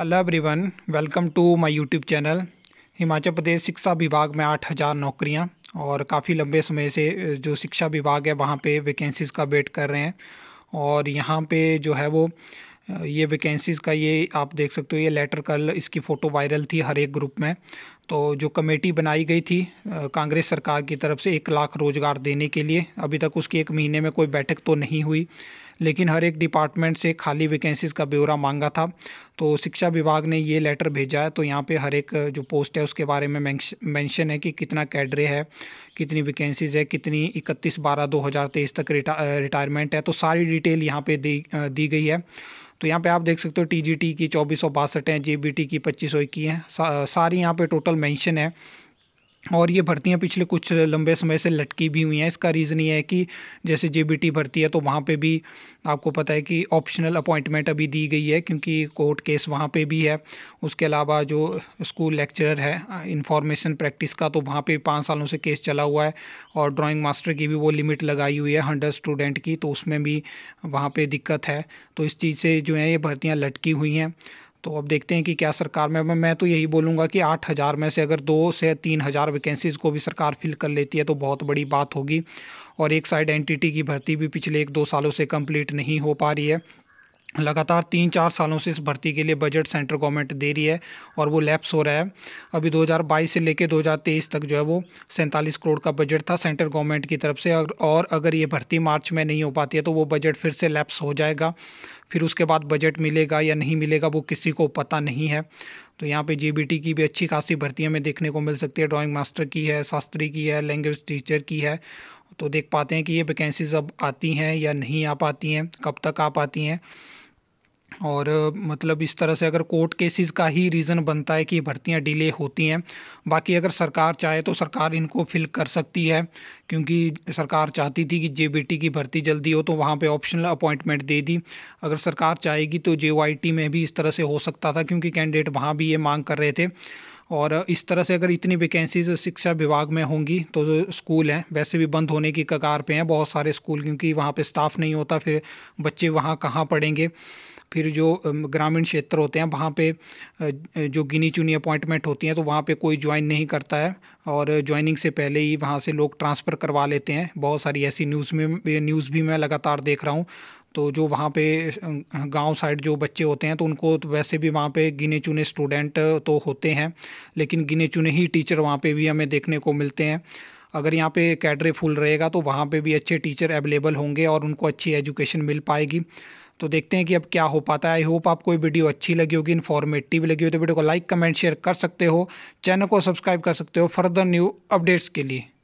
hello everyone welcome to my YouTube channel Himachal Pradesh शिक्षा विभाग में आठ हज़ार नौकरियाँ और काफ़ी लंबे समय से जो शिक्षा विभाग है वहाँ पे वैकेंसीज़ का वेट कर रहे हैं और यहाँ पे जो है वो ये वैकेंसीज़ का ये आप देख सकते हो ये लेटर कल इसकी फ़ोटो वायरल थी हर एक ग्रुप में तो जो कमेटी बनाई गई थी कांग्रेस सरकार की तरफ से एक लाख रोज़गार देने के लिए अभी तक उसकी एक महीने में कोई बैठक तो नहीं हुई लेकिन हर एक डिपार्टमेंट से खाली वैकेंसीज़ का ब्यौरा मांगा था तो शिक्षा विभाग ने ये लेटर भेजा है तो यहाँ पे हर एक जो पोस्ट है उसके बारे में मेंशन है कि कितना कैडरे है कितनी वैकेंसीज़ है कितनी इकतीस बारह दो हज़ार तेईस तक रिटा, रिटायरमेंट है तो सारी डिटेल यहाँ पे दी दी गई है तो यहाँ पे आप देख सकते हो टी की चौबीस सौ बासठ हैं जे की पच्चीस सौ इक्की हैं सा, सारी यहाँ पे टोटल मेंशन है और ये भर्तियाँ पिछले कुछ लंबे समय से लटकी भी हुई हैं इसका रीज़न ये है कि जैसे जे भर्ती है तो वहाँ पे भी आपको पता है कि ऑप्शनल अपॉइंटमेंट अभी दी गई है क्योंकि कोर्ट केस वहाँ पे भी है उसके अलावा जो स्कूल लेक्चरर है इंफॉर्मेशन प्रैक्टिस का तो वहाँ पे पाँच सालों से केस चला हुआ है और ड्राॅइंग मास्टर की भी वो लिमिट लगाई हुई है हंड्रेड स्टूडेंट की तो उसमें भी वहाँ पर दिक्कत है तो इस चीज़ से जो है ये भर्तियाँ लटकी हुई हैं तो अब देखते हैं कि क्या सरकार में मैं तो यही बोलूँगा कि आठ हज़ार में से अगर दो से तीन हज़ार वैकेंसीज़ को भी सरकार फिल कर लेती है तो बहुत बड़ी बात होगी और एक साइड एनटीटी की भर्ती भी पिछले एक दो सालों से कंप्लीट नहीं हो पा रही है लगातार तीन चार सालों से इस भर्ती के लिए बजट सेंट्रल गवर्नमेंट दे रही है और वो लैप्स हो रहा है अभी 2022 से लेकर 2023 तक जो है वो सैंतालीस करोड़ का बजट था सेंट्रल गवर्नमेंट की तरफ से और अगर ये भर्ती मार्च में नहीं हो पाती है तो वो बजट फिर से लैप्स हो जाएगा फिर उसके बाद बजट मिलेगा या नहीं मिलेगा वो किसी को पता नहीं है तो यहाँ पे जीबीटी की भी अच्छी खासी भर्ती हमें देखने को मिल सकती है ड्राइंग मास्टर की है शास्त्री की है लैंग्वेज टीचर की है तो देख पाते हैं कि ये वैकेंसीज अब आती हैं या नहीं आ पाती हैं कब तक आ पाती हैं और मतलब इस तरह से अगर कोर्ट केसेस का ही रीज़न बनता है कि भर्तियां डिले होती हैं बाकी अगर सरकार चाहे तो सरकार इनको फिल कर सकती है क्योंकि सरकार चाहती थी कि जे की भर्ती जल्दी हो तो वहाँ पे ऑप्शनल अपॉइंटमेंट दे दी अगर सरकार चाहेगी तो जे में भी इस तरह से हो सकता था क्योंकि कैंडिडेट वहाँ भी ये मांग कर रहे थे और इस तरह से अगर इतनी वैकेंसीज शिक्षा विभाग में होंगी तो जो स्कूल हैं वैसे भी बंद होने की कगार पे हैं बहुत सारे स्कूल क्योंकि वहाँ पे स्टाफ नहीं होता फिर बच्चे वहाँ कहाँ पढ़ेंगे फिर जो ग्रामीण क्षेत्र होते हैं वहाँ पे जो गिनी चुनी अपॉइंटमेंट होती हैं तो वहाँ पे कोई ज्वाइन नहीं करता है और ज्वाइनिंग से पहले ही वहाँ से लोग ट्रांसफ़र करवा लेते हैं बहुत सारी ऐसी न्यूज़ में न्यूज़ भी मैं लगातार देख रहा हूँ तो जो वहाँ पे गांव साइड जो बच्चे होते हैं तो उनको तो वैसे भी वहाँ पे गिने चुने स्टूडेंट तो होते हैं लेकिन गिने चुने ही टीचर वहाँ पे भी हमें देखने को मिलते हैं अगर यहाँ पे कैडरे फुल रहेगा तो वहाँ पे भी अच्छे टीचर अवेलेबल होंगे और उनको अच्छी एजुकेशन मिल पाएगी तो देखते हैं कि अब क्या हो पाता है आई होप आपको ये वीडियो अच्छी लगी होगी इन्फॉर्मेटिव लगी हो तो वीडियो को लाइक कमेंट शेयर कर सकते हो चैनल को सब्सक्राइब कर सकते हो फर्दर न्यू अपडेट्स के लिए